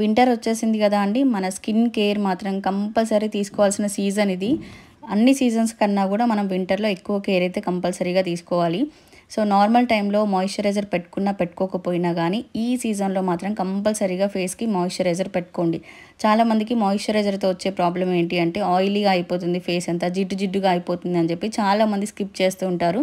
winter వచ్చేసింది కదా అండి మన స్కిన్ కేర్ మాత్రం కంపల్సరీ తీసుకోవాల్సిన సీజన్ ఇది అన్ని సీజన్స్ కన్నా కూడా మనం వింటర్లో ఎక్కువ కేర్ అయితే కంపల్సరీగా తీసుకోవాలి సో నార్మల్ టైంలో మాయిశ్చరైజర్ పెట్టుకున్నా పెట్టుకోకపోయినా కానీ ఈ సీజన్లో మాత్రం కంపల్సరీగా ఫేస్కి మాయిశ్చరైజర్ పెట్టుకోండి చాలామందికి మాయిశ్చరైజర్తో వచ్చే ప్రాబ్లం ఏంటి అంటే ఆయిలీగా అయిపోతుంది ఫేస్ అంతా జిడ్డు జిడ్డుగా అయిపోతుంది అని చెప్పి చాలామంది స్కిప్ చేస్తూ ఉంటారు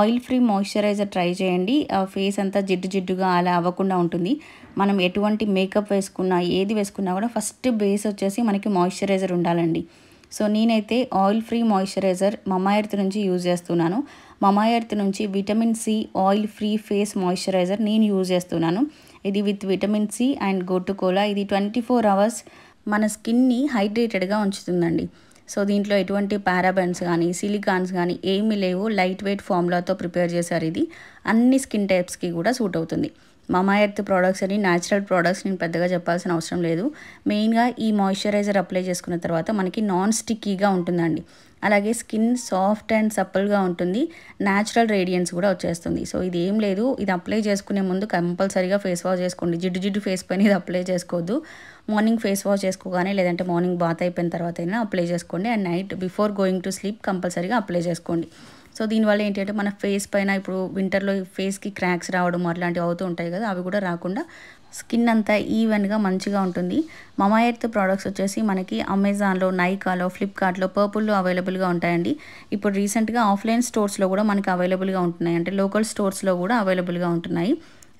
ఆయిల్ ఫ్రీ మాయిశ్చరైజర్ ట్రై చేయండి ఫేస్ అంతా జిడ్డు జిడ్డుగా అలా అవ్వకుండా ఉంటుంది మనం ఎటువంటి మేకప్ వేసుకున్నా ఏది వేసుకున్నా కూడా ఫస్ట్ బేస్ వచ్చేసి మనకి మాయిశ్చరైజర్ ఉండాలండి సో నేనైతే ఆయిల్ ఫ్రీ మాయిశ్చరైజర్ మమాయర్త్ నుంచి యూజ్ చేస్తున్నాను మమాయర్త్ నుంచి vitamin C oil free face moisturiser నేను యూజ్ చేస్తున్నాను ఇది with vitamin C and gotu kola ఇది ట్వంటీ ఫోర్ అవర్స్ మన స్కిన్ని హైడ్రేటెడ్గా ఉంచుతుందండి సో దీంట్లో ఎటువంటి పారాబెన్స్ కానీ సిలికాన్స్ కానీ ఏమీ లేవు లైట్ వెయిట్ ఫార్ములాతో ప్రిపేర్ చేశారు ఇది అన్ని స్కిన్ టైప్స్కి కూడా సూట్ అవుతుంది మమా ఎర్త్ ప్రోడక్ట్స్ అని న్యాచురల్ ప్రోడక్ట్స్ నేను పెద్దగా చెప్పాల్సిన అవసరం లేదు మెయిన్గా ఈ మాయిశ్చరైజర్ అప్లై చేసుకున్న తర్వాత మనకి నాన్ స్టిక్కీగా ఉంటుందండి అలాగే స్కిన్ సాఫ్ట్ అండ్ సప్పల్గా ఉంటుంది న్యాచురల్ రేడియన్స్ కూడా వచ్చేస్తుంది సో ఇది ఏం లేదు ఇది అప్లై చేసుకునే ముందు కంపల్సరీగా ఫేస్ వాష్ చేసుకోండి జిడ్డు జిడ్డు ఫేస్ పైన ఇది అప్లై చేసుకోవద్దు మార్నింగ్ ఫేస్ వాష్ చేసుకోగానే లేదంటే మార్నింగ్ బాత్ అయిపోయిన తర్వాత అయినా అప్లై చేసుకోండి and night before going to sleep కంపల్సరీగా అప్లై చేసుకోండి సో దీనివల్ల ఏంటంటే మన ఫేస్ పైన ఇప్పుడు వింటర్లో ఫేస్కి క్రాక్స్ రావడం అట్లాంటివి అవుతూ ఉంటాయి కదా అవి కూడా రాకుండా స్కిన్ అంతా ఈవెన్గా మంచిగా ఉంటుంది మమా ఎర్త్ ప్రోడక్ట్స్ వచ్చేసి మనకి అమెజాన్లో నైకాలో ఫ్లిప్కార్ట్లో పర్పుల్లో అవైలబుల్గా ఉంటాయండి ఇప్పుడు రీసెంట్గా ఆఫ్లైన్ స్టోర్స్లో కూడా మనకి అవైలబుల్గా ఉంటున్నాయి అంటే లోకల్ స్టోర్స్లో కూడా అవైలబుల్గా ఉంటున్నాయి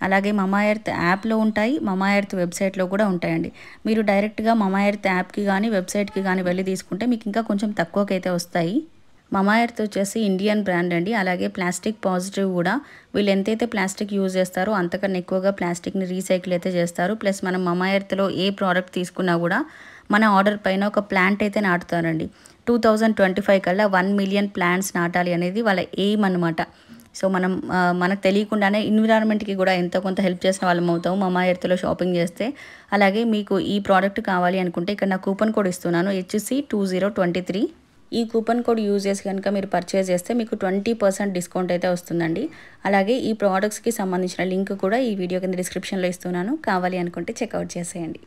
అలాగే మమా ఎర్త్ యాప్లో ఉంటాయి మమా ఎర్త్ వెబ్సైట్లో కూడా ఉంటాయండి మీరు డైరెక్ట్గా మమా ఎర్త్ యాప్కి కానీ వెబ్సైట్కి కానీ వెళ్ళి తీసుకుంటే మీకు ఇంకా కొంచెం తక్కువకైతే వస్తాయి మమాయర్త్ వచ్చేసి ఇండియన్ బ్రాండ్ అండి అలాగే ప్లాస్టిక్ పాజిటివ్ కూడా వీళ్ళు ఎంతైతే ప్లాస్టిక్ యూజ్ చేస్తారో అంతకన్నా ఎక్కువగా ప్లాస్టిక్ని రీసైకిల్ అయితే చేస్తారు ప్లస్ మనం మమాయర్త్లో ఏ ప్రోడక్ట్ తీసుకున్నా కూడా మన ఆర్డర్ పైన ఒక ప్లాంట్ అయితే నాటుతారండి టూ థౌజండ్ ట్వంటీ ఫైవ్ కల్లా వన్ మిలియన్ ప్లాంట్స్ నాటాలి అనేది వాళ్ళ ఎయిమ్ అనమాట సో మనం మనకు తెలియకుండానే ఎన్విరాన్మెంట్కి కూడా ఎంతో కొంత హెల్ప్ చేసిన వాళ్ళం అవుతాము మమా ఎర్త్లో షాపింగ్ చేస్తే అలాగే మీకు ఈ ప్రోడక్ట్ కావాలి అనుకుంటే ఇక్కడ నా కూపన్ కూడా ఇస్తున్నాను HC two zero twenty three ఈ కూపన్ కోడ్ యూజ్ చేసి కనుక మీరు పర్చేజ్ చేస్తే మీకు ట్వంటీ పర్సెంట్ డిస్కౌంట్ అయితే వస్తుందండి అలాగే ఈ ప్రోడక్ట్స్కి సంబంధించిన లింక్ కూడా ఈ వీడియో కింద డిస్క్రిప్షన్లో ఇస్తున్నాను కావాలి అనుకుంటే చెక్అవుట్ చేసేయండి